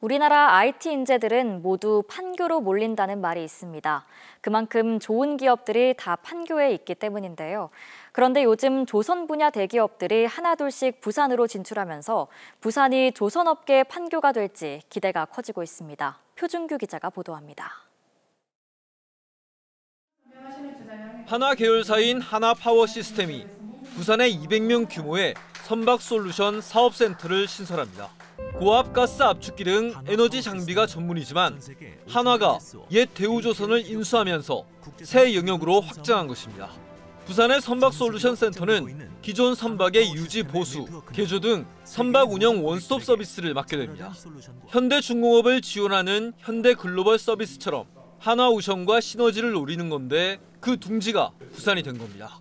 우리나라 IT 인재들은 모두 판교로 몰린다는 말이 있습니다. 그만큼 좋은 기업들이 다 판교에 있기 때문인데요. 그런데 요즘 조선 분야 대기업들이 하나둘씩 부산으로 진출하면서 부산이 조선업계의 판교가 될지 기대가 커지고 있습니다. 표준규 기자가 보도합니다. 한화 계열사인 하나 파워 시스템이 부산의 200명 규모의 선박솔루션 사업센터를 신설합니다. 고압가스 압축기 등 에너지 장비가 전문이지만 한화가 옛 대우조선을 인수하면서 새 영역으로 확장한 것입니다. 부산의 선박솔루션센터는 기존 선박의 유지 보수, 개조 등 선박 운영 원스톱 서비스를 맡게 됩니다. 현대중공업을 지원하는 현대글로벌 서비스처럼 한화우션과 시너지를 노리는 건데 그 둥지가 부산이 된 겁니다.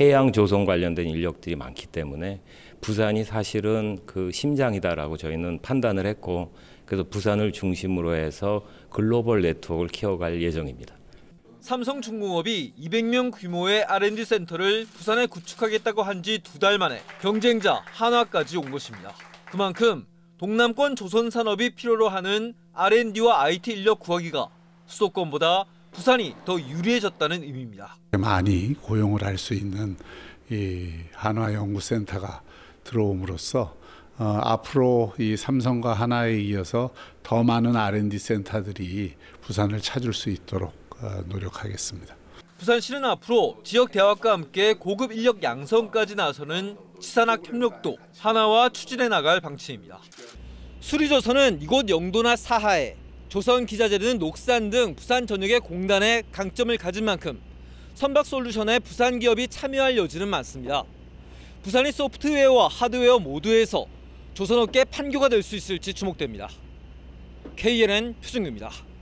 해양 조성 관련된 인력들이 많기 때문에 부산이 사실은 그 심장이다라고 저희는 판단을 했고 그래서 부산을 중심으로 해서 글로벌 네트워크를 키워갈 예정입니다. 삼성중공업이 200명 규모의 R&D 센터를 부산에 구축하겠다고 한 지 두 달 만에 경쟁자 한화까지 온 것입니다. 그만큼 동남권 조선 산업이 필요로 하는 R&D와 IT 인력 구하기가 수도권보다 부산이 더 유리해졌다는 의미입니다. 많이 고용을 할 수 있는 이 한화연구센터가 들어옴으로써 어, 앞으로 이 삼성과 하나에 이어서 더 많은 R&D 센터들이 부산을 찾을 수 있도록 어, 노력하겠습니다. 부산시는 앞으로 지역 대학과 함께 고급 인력 양성까지 나서는 치산학 협력도 하나와 추진해 나갈 방침입니다. 수리조선은 이곳 영도나 사하에 조선기자재는 녹산 등 부산 전역의 공단에 강점을 가진 만큼 선박솔루션에 부산 기업이 참여할 여지는 많습니다. 부산이 소프트웨어와 하드웨어 모두에서 조선업계 판교가 될 수 있을지 주목됩니다. KNN 표준규입니다.